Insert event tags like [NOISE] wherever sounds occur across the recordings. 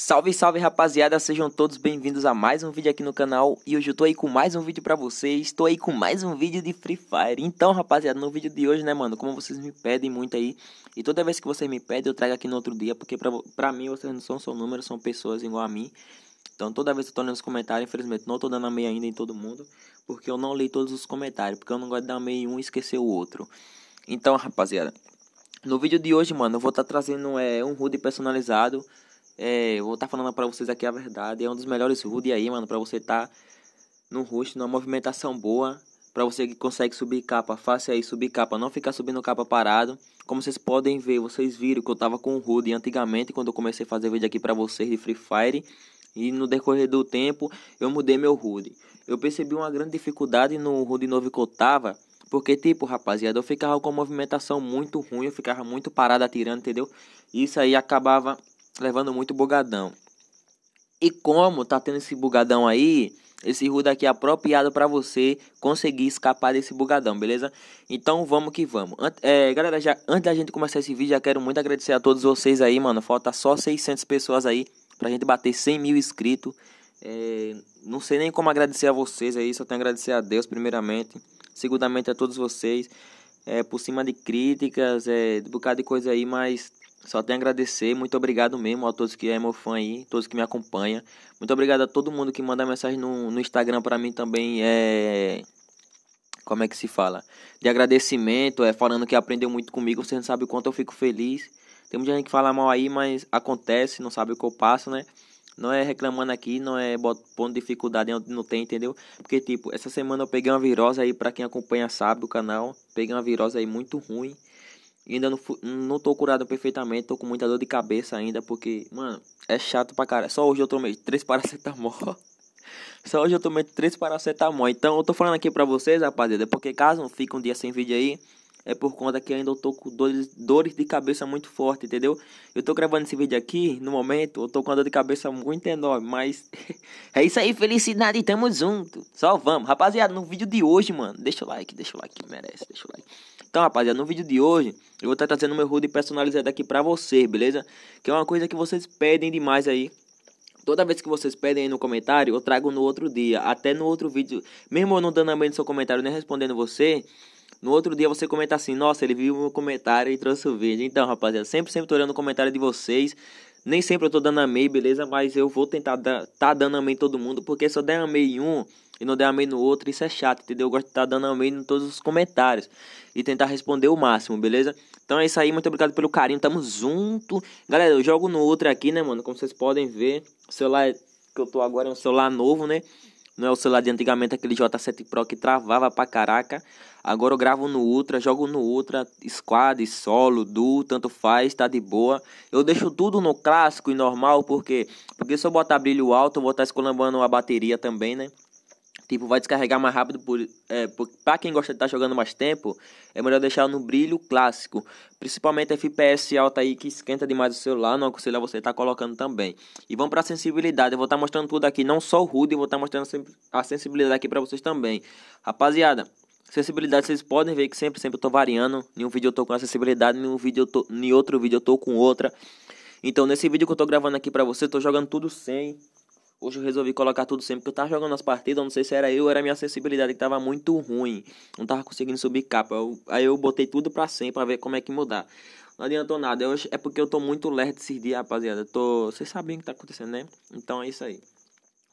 Salve, salve rapaziada, sejam todos bem-vindos a mais um vídeo aqui no canal E hoje eu tô aí com mais um vídeo pra vocês, tô aí com mais um vídeo de Free Fire Então rapaziada, no vídeo de hoje, né mano, como vocês me pedem muito aí E toda vez que vocês me pedem eu trago aqui no outro dia Porque pra, pra mim vocês não são só números, são pessoas igual a mim então toda vez que eu tô lendo os comentários, infelizmente não tô dando a meia ainda em todo mundo, porque eu não leio todos os comentários, porque eu não gosto de dar meia em um e esquecer o outro. Então, rapaziada, no vídeo de hoje, mano, eu vou estar tá trazendo é, um HUD personalizado é, eu vou estar tá falando pra vocês aqui a verdade. É um dos melhores HUD aí, mano, pra você tá no rosto, numa movimentação boa. Pra você que consegue subir capa, faça aí subir capa, não ficar subindo capa parado. Como vocês podem ver, vocês viram que eu tava com o Rude antigamente, quando eu comecei a fazer vídeo aqui pra vocês de Free Fire. E no decorrer do tempo, eu mudei meu Rude. Eu percebi uma grande dificuldade no Rude novo que eu tava. Porque, tipo, rapaziada, eu ficava com movimentação muito ruim, eu ficava muito parado atirando, entendeu? Isso aí acabava levando muito bugadão. E como tá tendo esse bugadão aí, esse rudo aqui é apropriado para você conseguir escapar desse bugadão, beleza? Então vamos que vamos. Ant é, galera, já, antes da gente começar esse vídeo, já quero muito agradecer a todos vocês aí, mano. Falta só 600 pessoas aí pra gente bater 100 mil inscritos. É, não sei nem como agradecer a vocês aí, só tenho a agradecer a Deus primeiramente. Segundamente a todos vocês. É, por cima de críticas, é, um bocado de coisa aí, mas só tenho a agradecer, muito obrigado mesmo a todos que é meu fã aí, todos que me acompanham. Muito obrigado a todo mundo que manda mensagem no, no Instagram para mim também é como é que se fala? De agradecimento, é falando que aprendeu muito comigo, você não sabe o quanto eu fico feliz. Tem muita gente que fala mal aí, mas acontece, não sabe o que eu passo, né? Não é reclamando aqui, não é pondo dificuldade onde não tem, entendeu? Porque, tipo, essa semana eu peguei uma virose aí, pra quem acompanha sabe o canal. Peguei uma virose aí muito ruim. Ainda não, não tô curado perfeitamente, tô com muita dor de cabeça ainda, porque, mano, é chato pra cara. Só hoje eu tomei três [LAUGHS] paracetamol. Só hoje eu tomei três paracetamol. Então eu tô falando aqui pra vocês, rapaziada, porque caso não fique um dia sem vídeo aí, é por conta que ainda eu tô com dores, dores de cabeça muito forte, entendeu? Eu tô gravando esse vídeo aqui, no momento, eu tô com uma dor de cabeça muito enorme, mas [LAUGHS] é isso aí, felicidade, tamo junto. Só vamos. Rapaziada, no vídeo de hoje, mano, deixa o like, deixa o like merece, deixa o like. Então, rapaziada, no vídeo de hoje eu vou estar trazendo meu HUD personalizado aqui pra vocês, beleza? Que é uma coisa que vocês pedem demais aí. Toda vez que vocês pedem aí no comentário, eu trago no outro dia, até no outro vídeo. Mesmo eu não dando a mão no seu comentário, nem respondendo você, no outro dia você comenta assim, nossa, ele viu meu comentário e trouxe o vídeo. Então, rapaziada, sempre, sempre tô olhando o comentário de vocês. Nem sempre eu tô dando amei, beleza? Mas eu vou tentar dar, tá dando amei todo mundo, porque se eu der amei em um, e não der amém no outro, isso é chato, entendeu? Eu gosto de estar tá dando amém em todos os comentários e tentar responder o máximo, beleza? Então é isso aí, muito obrigado pelo carinho, tamo junto. Galera, eu jogo no outro aqui, né, mano? Como vocês podem ver, o celular que eu tô agora é um celular novo, né? Não é o celular de antigamente, aquele J7 Pro que travava pra caraca. Agora eu gravo no Ultra, jogo no Ultra, squad, solo, duo, tanto faz, tá de boa. Eu deixo tudo no clássico e normal, porque porque se eu botar brilho alto, eu vou estar tá escolambando a bateria também, né? Tipo, vai descarregar mais rápido. Por, é, por, pra quem gosta de estar tá jogando mais tempo, é melhor deixar no brilho clássico. Principalmente FPS alta aí que esquenta demais o celular. Não aconselho você estar tá colocando também. E vamos pra sensibilidade. Eu vou estar tá mostrando tudo aqui, não só o HUD. Eu vou estar tá mostrando a sensibilidade aqui pra vocês também. Rapaziada, Sensibilidade, vocês podem ver que sempre, sempre eu tô variando. Em um vídeo eu tô com uma sensibilidade, em, um vídeo eu tô, em outro vídeo eu tô com outra. Então, nesse vídeo que eu tô gravando aqui pra você, eu tô jogando tudo sem. Hoje eu resolvi colocar tudo sempre, porque eu tava jogando as partidas, não sei se era eu ou era minha sensibilidade que tava muito ruim. Não tava conseguindo subir capa. Eu, aí eu botei tudo pra sempre pra ver como é que mudar. Não adiantou nada. Eu, é porque eu tô muito lerdo esses dias, rapaziada. Eu tô, vocês sabem o que tá acontecendo, né? Então é isso aí.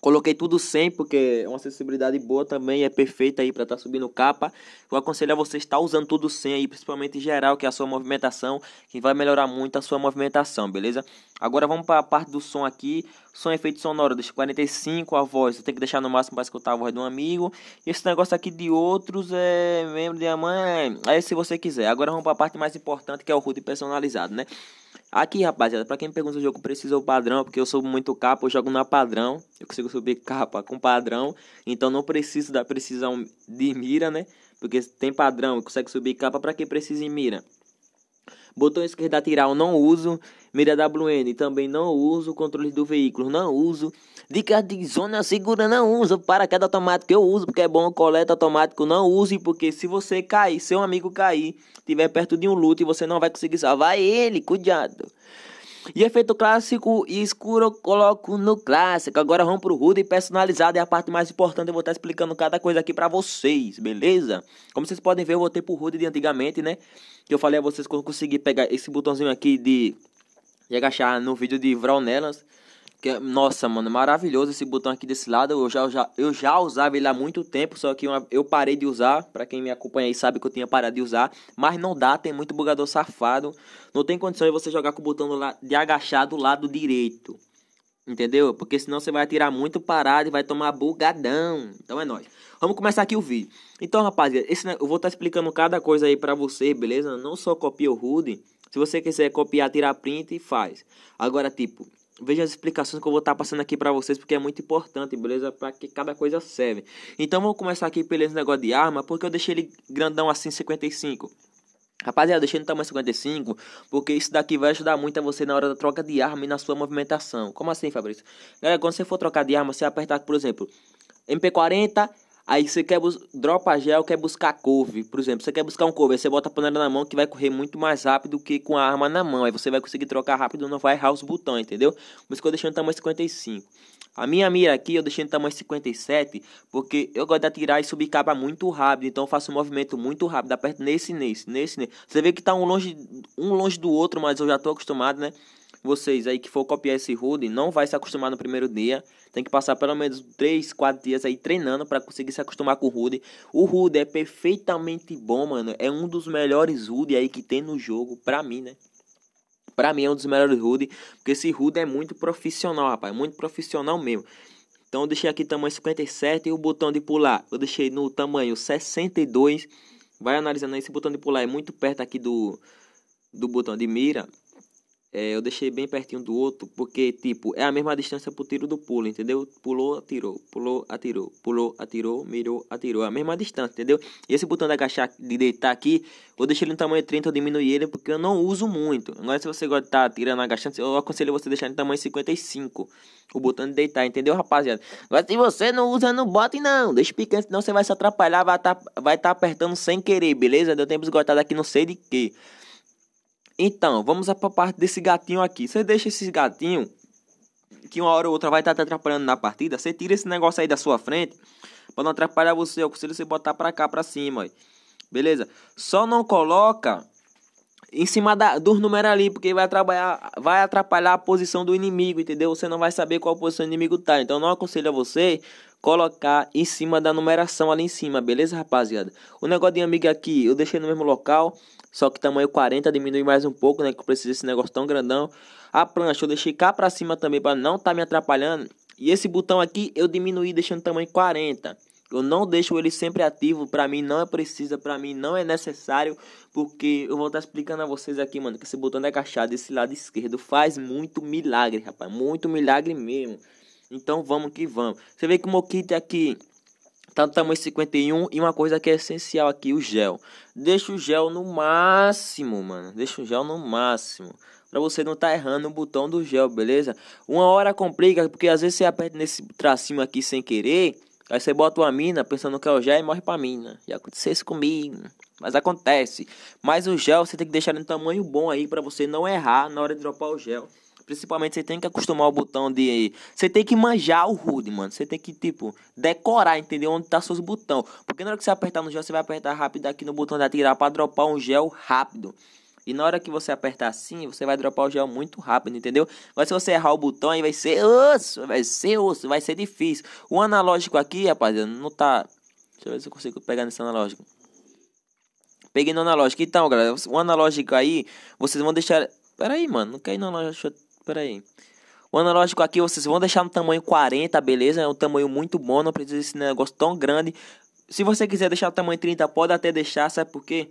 Coloquei tudo sem porque é uma acessibilidade boa também, é perfeita aí para estar tá subindo capa. Eu aconselho a você estar usando tudo sem aí, principalmente em geral, que é a sua movimentação, que vai melhorar muito a sua movimentação, beleza? Agora vamos para a parte do som aqui. Som efeito sonoro, deixa 45 a voz, tem que deixar no máximo para escutar a voz de um amigo. E esse negócio aqui de outros é membro de a mãe, aí é, se você quiser. Agora vamos para a parte mais importante, que é o rude personalizado, né? Aqui, rapaziada, pra quem pergunta se o jogo precisa o padrão, porque eu sou muito capa, eu jogo na padrão. Eu consigo subir capa com padrão. Então não preciso da precisão de mira, né? Porque tem padrão, consegue subir capa pra quem precisa em mira. Botão esquerdo lateral não uso. Mira WN também não uso. Controle do veículo não uso. Dica de zona segura não uso. Paraquedas automático eu uso porque é bom. Coleta automático não use porque se você cair, seu amigo cair, tiver perto de um luto e você não vai conseguir salvar ele, cuidado. E efeito clássico e escuro, eu coloco no clássico. Agora vamos pro rude e personalizado. É a parte mais importante. Eu vou estar explicando cada coisa aqui pra vocês, beleza? Como vocês podem ver, eu voltei pro rude de antigamente, né? Que eu falei a vocês que eu consegui pegar esse botãozinho aqui de, E agachar no vídeo de Vral Nelas que é, nossa, mano, maravilhoso esse botão aqui desse lado. Eu já, eu já, eu já usava ele há muito tempo, só que eu parei de usar. Pra quem me acompanha aí sabe que eu tinha parado de usar. Mas não dá, tem muito bugador safado. Não tem condição de você jogar com o botão de agachar do lado direito. Entendeu? Porque senão você vai tirar muito parado e vai tomar bugadão. Então é nóis. Vamos começar aqui o vídeo. Então, rapaziada, esse, eu vou estar tá explicando cada coisa aí pra você, beleza? Não só copia o HUD. Se você quiser copiar, tirar print, e faz. Agora, tipo, Veja as explicações que eu vou estar tá passando aqui para vocês, porque é muito importante, beleza? Para que cada coisa serve. Então vamos começar aqui pelo negócio de arma, porque eu deixei ele grandão assim, 55. Rapaziada, deixei no tamanho 55, porque isso daqui vai ajudar muito a você na hora da troca de arma e na sua movimentação. Como assim, Fabrício? Galera, quando você for trocar de arma, você apertar, por exemplo, MP40 Aí você quer dropa gel, quer buscar couve, por exemplo, você quer buscar um couve, aí você bota a panela na mão que vai correr muito mais rápido que com a arma na mão. Aí você vai conseguir trocar rápido, não vai errar os botões, entendeu? Por isso que eu deixei no tamanho 55. A minha mira aqui eu deixei no tamanho 57, porque eu gosto de atirar e subir capa muito rápido, então eu faço um movimento muito rápido, aperto nesse, nesse, nesse, nesse. Você vê que tá um longe, um longe do outro, mas eu já tô acostumado, né? vocês aí que for copiar esse HUD não vai se acostumar no primeiro dia. Tem que passar pelo menos 3, 4 dias aí treinando para conseguir se acostumar com o HUD. O HUD é perfeitamente bom, mano. É um dos melhores HUD aí que tem no jogo, pra mim, né? Pra mim é um dos melhores HUD, porque esse HUD é muito profissional, rapaz. Muito profissional mesmo. Então eu deixei aqui tamanho 57 e o botão de pular eu deixei no tamanho 62. Vai analisando aí, esse botão de pular é muito perto aqui do, do botão de mira. É, eu deixei bem pertinho do outro, porque, tipo, é a mesma distância pro tiro do pulo, entendeu? Pulou, atirou, pulou, atirou, pulou, atirou, mirou, atirou. É a mesma distância, entendeu? E esse botão de agachar, de deitar aqui, eu deixei ele no tamanho 30, eu diminuí ele, porque eu não uso muito. Agora, é se você gosta de estar tá atirando, agachando, eu aconselho você deixar no tamanho 55, o botão de deitar, entendeu, rapaziada? Agora, se você não usa, não bota não. Deixa picante, senão você vai se atrapalhar, vai estar tá, vai tá apertando sem querer, beleza? Deu tempo esgotado aqui, não sei de que. Então, vamos para a parte desse gatinho aqui. Você deixa esse gatinho, que uma hora ou outra vai estar tá te atrapalhando na partida. Você tira esse negócio aí da sua frente, para não atrapalhar você. Eu conselho você botar para cá, para cima. Aí. Beleza? Só não coloca em cima da, dos números ali, porque vai atrapalhar, vai atrapalhar a posição do inimigo, entendeu? Você não vai saber qual posição o inimigo tá. Então não aconselho a você colocar em cima da numeração ali em cima, beleza, rapaziada? O negócio de amiga aqui, eu deixei no mesmo local, só que tamanho 40 diminui mais um pouco, né? Que eu preciso desse negócio tão grandão. A plancha eu deixei cá para cima também para não tá me atrapalhando. E esse botão aqui eu diminuí deixando tamanho 40. Eu não deixo ele sempre ativo, pra mim não é precisa, pra mim não é necessário, porque eu vou estar tá explicando a vocês aqui, mano, que esse botão da tá é cachada, esse lado esquerdo faz muito milagre, rapaz, muito milagre mesmo. Então vamos que vamos. Você vê que o Mokite é aqui tá no tamanho 51 e uma coisa que é essencial aqui, o gel. Deixa o gel no máximo, mano. Deixa o gel no máximo. Pra você não tá errando o botão do gel, beleza? Uma hora complica, porque às vezes você aperta nesse tracinho aqui sem querer. Aí você bota uma mina pensando que é o gel e morre pra mina. Já aconteceu isso comigo. Mas acontece. Mas o gel você tem que deixar no tamanho bom aí para você não errar na hora de dropar o gel. Principalmente você tem que acostumar o botão de. Você tem que manjar o HUD, mano. Você tem que, tipo, decorar, entendeu onde tá seus botões. Porque na hora que você apertar no gel, você vai apertar rápido aqui no botão de atirar pra dropar um gel rápido. E na hora que você apertar assim, você vai dropar o gel muito rápido, entendeu? Mas se você errar o botão, aí vai ser osso, vai ser osso, vai ser difícil. O analógico aqui, rapaziada, não tá. Deixa eu ver se eu consigo pegar nesse analógico. Peguei no analógico. Então, galera, o analógico aí, vocês vão deixar. Pera aí, mano, não quer ir no analógico. Pera aí. O analógico aqui vocês vão deixar no tamanho 40, beleza? É um tamanho muito bom, não precisa desse negócio tão grande. Se você quiser deixar o tamanho 30, pode até deixar, sabe por quê?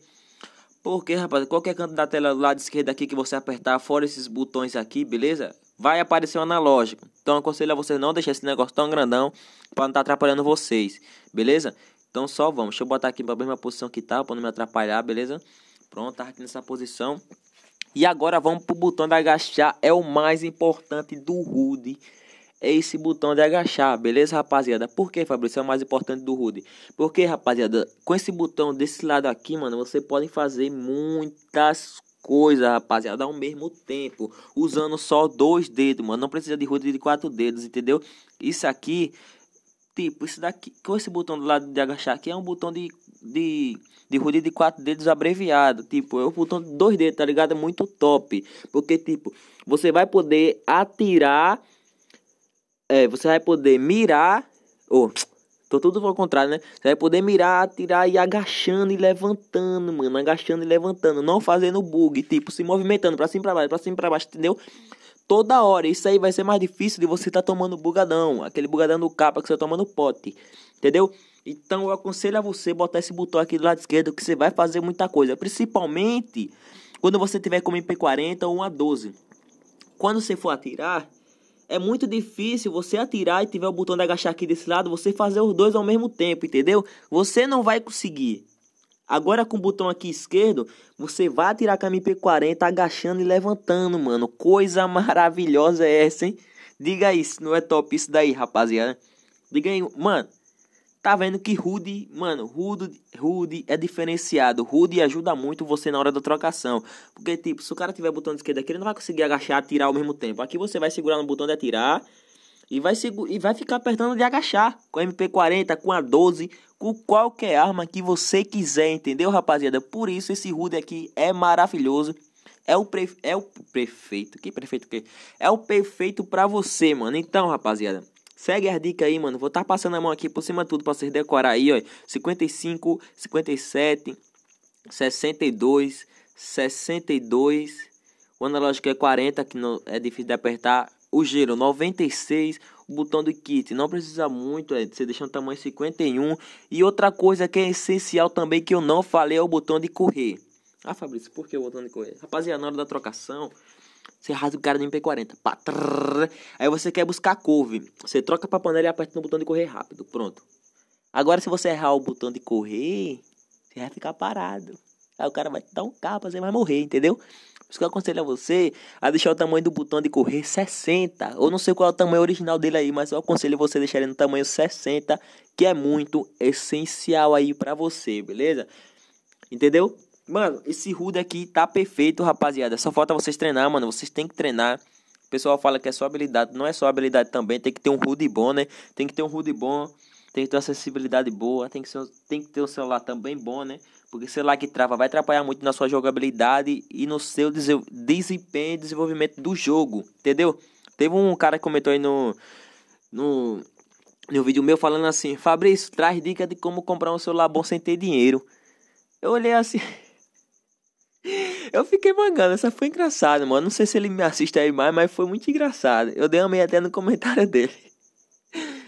Porque, rapaz, qualquer canto da tela do lado esquerdo aqui que você apertar, fora esses botões aqui, beleza? Vai aparecer o analógico. Então, aconselho a vocês não deixar esse negócio tão grandão para não estar tá atrapalhando vocês, beleza? Então, só vamos. Deixa eu botar aqui para a mesma posição que tá, para não me atrapalhar, beleza? Pronto, tá aqui nessa posição. E agora vamos pro botão de agachar, é o mais importante do Rude. É esse botão de agachar, beleza, rapaziada? Por que, Fabrício, é o mais importante do Rude? Porque, rapaziada, com esse botão desse lado aqui, mano, você pode fazer muitas coisas, rapaziada, ao mesmo tempo, usando só dois dedos, mano. Não precisa de Rude de quatro dedos, entendeu? Isso aqui Tipo, isso daqui, com esse botão do lado de agachar aqui é um botão de de, de rodinha de quatro dedos abreviado. Tipo, eu botando dois dedos, tá ligado? É muito top. Porque, tipo, você vai poder atirar. É, você vai poder mirar. Ou. Oh, tô tudo ao contrário, né? Você vai poder mirar, atirar e agachando e levantando, mano. Agachando e levantando. Não fazendo bug. Tipo, se movimentando pra cima e pra baixo, pra cima e pra baixo, entendeu? toda hora. Isso aí vai ser mais difícil de você estar tá tomando bugadão. Aquele bugadão do capa que você tá toma no pote. Entendeu? Então eu aconselho a você botar esse botão aqui do lado esquerdo que você vai fazer muita coisa, principalmente quando você tiver com MP40 ou uma 12. Quando você for atirar, é muito difícil você atirar e tiver o botão de agachar aqui desse lado, você fazer os dois ao mesmo tempo, entendeu? Você não vai conseguir. Agora com o botão aqui esquerdo, você vai atirar com a MP40 agachando e levantando, mano. Coisa maravilhosa é essa, hein? Diga isso, não é top isso daí, rapaziada. Diga aí, mano tá vendo que Rude, mano, Rude, Rude é diferenciado. Rude ajuda muito você na hora da trocação. Porque, tipo, se o cara tiver botão de esquerda aqui, ele não vai conseguir agachar e atirar ao mesmo tempo. Aqui você vai segurar no botão de atirar e vai, e vai ficar apertando de agachar. Com a MP40, com a 12, com qualquer arma que você quiser, entendeu, rapaziada? Por isso esse Rude aqui é maravilhoso. É o, pre é o prefeito. Que prefeito que? É o perfeito pra você, mano. Então, rapaziada. Segue as dicas aí, mano. Vou estar tá passando a mão aqui por cima de tudo para vocês decorar aí, ó. 55, 57, 62, 62. O analógico é 40, que não é difícil de apertar. O giro 96, o botão do kit não precisa muito, é, você deixa o tamanho 51. E outra coisa que é essencial também que eu não falei é o botão de correr. Ah, Fabrício, por que o botão de correr? Rapaziada, na hora da trocação, você rasga o cara do MP40. Pá, trrr. Aí você quer buscar couve. Você troca pra panela e aperta no botão de correr rápido. Pronto. Agora, se você errar o botão de correr, você vai ficar parado. Aí o cara vai te dar um capa, você vai morrer, entendeu? Por isso que eu aconselho a você a deixar o tamanho do botão de correr 60. Ou não sei qual é o tamanho original dele aí, mas eu aconselho você a deixar ele no tamanho 60, que é muito essencial aí pra você, beleza? Entendeu? Mano, esse Ruda aqui tá perfeito, rapaziada. Só falta vocês treinar, mano. Vocês têm que treinar. O pessoal fala que é só habilidade. Não é só habilidade também. Tem que ter um Rude bom, né? Tem que ter um Rude bom. Tem que ter uma acessibilidade boa. Tem que, ser, tem que ter um celular também bom, né? Porque celular que trava vai atrapalhar muito na sua jogabilidade e no seu desempenho e desenvolvimento do jogo. Entendeu? Teve um cara que comentou aí no. No, no vídeo meu falando assim, Fabrício, traz dica de como comprar um celular bom sem ter dinheiro. Eu olhei assim, [LAUGHS] Eu fiquei mangando, essa foi engraçada, mano. Não sei se ele me assiste aí mais, mas foi muito engraçado. Eu dei meia até no comentário [LAUGHS] dele.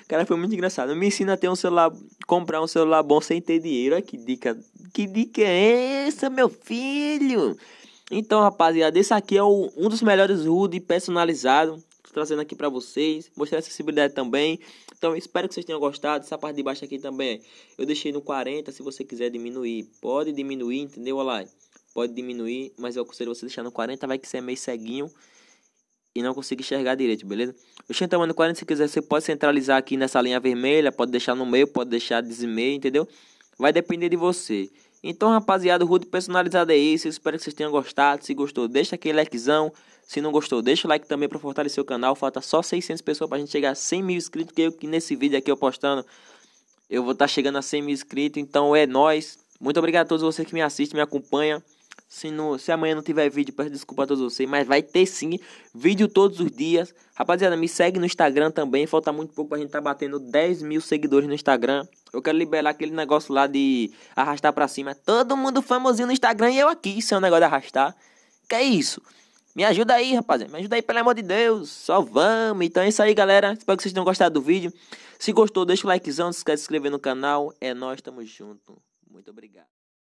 Cara, foi muito engraçado. Me ensina a ter um celular, comprar um celular bom sem ter dinheiro. Olha que dica, que dica é essa, meu filho? Então, rapaziada, esse aqui é o, um dos melhores HUD personalizado. Trazendo aqui pra vocês, mostrar acessibilidade também. Então, espero que vocês tenham gostado. Essa parte de baixo aqui também eu deixei no 40. Se você quiser diminuir, pode diminuir, entendeu? Olha lá pode diminuir, mas eu aconselho você deixar no 40, vai que você é meio ceguinho e não consegue enxergar direito, beleza? O tamanho 40, se quiser, você pode centralizar aqui nessa linha vermelha, pode deixar no meio, pode deixar desmeio, entendeu? Vai depender de você. Então, rapaziada, o rude personalizado é isso. Eu espero que vocês tenham gostado. Se gostou, deixa aquele likezão. Se não gostou, deixa o like também para fortalecer o canal. Falta só 600 pessoas para a gente chegar a 100 mil inscritos. Que, eu, que nesse vídeo aqui eu postando, eu vou estar tá chegando a 100 mil inscritos. Então, é nós. Muito obrigado a todos vocês que me assistem, me acompanham. Se, não, se amanhã não tiver vídeo, peço desculpa a todos vocês. Mas vai ter sim vídeo todos os dias. Rapaziada, me segue no Instagram também. Falta muito pouco pra gente tá batendo 10 mil seguidores no Instagram. Eu quero liberar aquele negócio lá de arrastar pra cima. Todo mundo famosinho no Instagram e eu aqui. Isso é um negócio de arrastar. Que é isso? Me ajuda aí, rapaziada. Me ajuda aí, pelo amor de Deus. Só vamos. Então é isso aí, galera. Espero que vocês tenham gostado do vídeo. Se gostou, deixa o likezão. Se quer se inscrever no canal. É nóis, tamo junto. Muito obrigado.